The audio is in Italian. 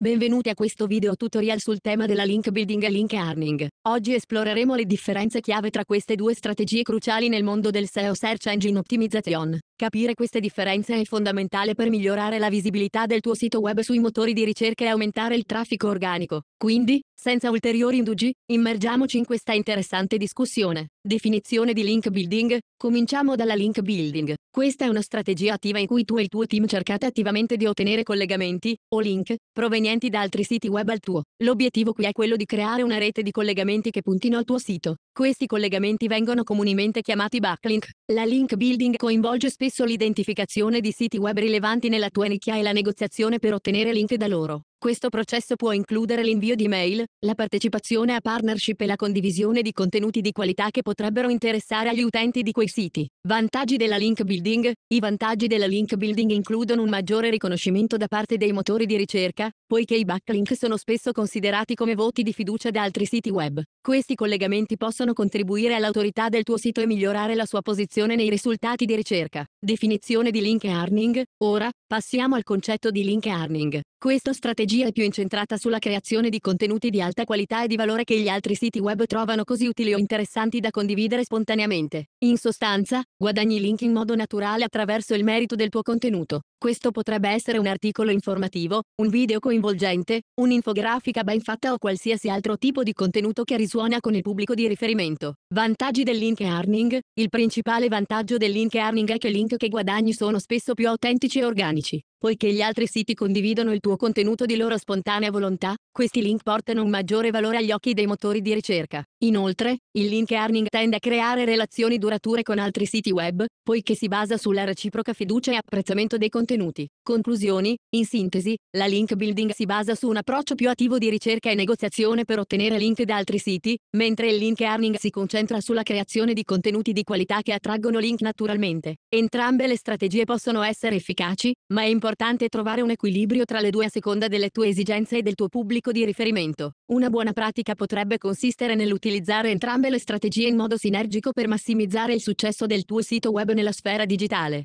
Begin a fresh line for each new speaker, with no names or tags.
Benvenuti a questo video tutorial sul tema della link building e link earning. Oggi esploreremo le differenze chiave tra queste due strategie cruciali nel mondo del SEO Search Engine Optimization. Capire queste differenze è fondamentale per migliorare la visibilità del tuo sito web sui motori di ricerca e aumentare il traffico organico. Quindi, senza ulteriori indugi, immergiamoci in questa interessante discussione. Definizione di link building. Cominciamo dalla link building. Questa è una strategia attiva in cui tu e il tuo team cercate attivamente di ottenere collegamenti, o link, provenienti da altri siti web al tuo. L'obiettivo qui è quello di creare una rete di collegamenti che puntino al tuo sito. Questi collegamenti vengono comunemente chiamati backlink. La link building coinvolge spesso indirizzo l'identificazione di siti web rilevanti nella tua nicchia e la negoziazione per ottenere link da loro. Questo processo può includere l'invio di mail, la partecipazione a partnership e la condivisione di contenuti di qualità che potrebbero interessare agli utenti di quei siti. Vantaggi della link building I vantaggi della link building includono un maggiore riconoscimento da parte dei motori di ricerca, poiché i backlink sono spesso considerati come voti di fiducia da altri siti web. Questi collegamenti possono contribuire all'autorità del tuo sito e migliorare la sua posizione nei risultati di ricerca. Definizione di link earning Ora, passiamo al concetto di link earning. Questo strategia strategia è più incentrata sulla creazione di contenuti di alta qualità e di valore che gli altri siti web trovano così utili o interessanti da condividere spontaneamente. In sostanza, guadagni link in modo naturale attraverso il merito del tuo contenuto. Questo potrebbe essere un articolo informativo, un video coinvolgente, un'infografica ben fatta o qualsiasi altro tipo di contenuto che risuona con il pubblico di riferimento. Vantaggi del link earning Il principale vantaggio del link earning è che i link che guadagni sono spesso più autentici e organici, poiché gli altri siti condividono il tuo contenuto di loro spontanea volontà, questi link portano un maggiore valore agli occhi dei motori di ricerca. Inoltre, il link earning tende a creare relazioni durature con altri siti web, poiché si basa sulla reciproca fiducia e apprezzamento dei contenuti. Conclusioni, in sintesi, la link building si basa su un approccio più attivo di ricerca e negoziazione per ottenere link da altri siti, mentre il link earning si concentra sulla creazione di contenuti di qualità che attraggono link naturalmente. Entrambe le strategie possono essere efficaci, ma è importante trovare un equilibrio tra le due a seconda delle delle tue esigenze e del tuo pubblico di riferimento. Una buona pratica potrebbe consistere nell'utilizzare entrambe le strategie in modo sinergico per massimizzare il successo del tuo sito web nella sfera digitale.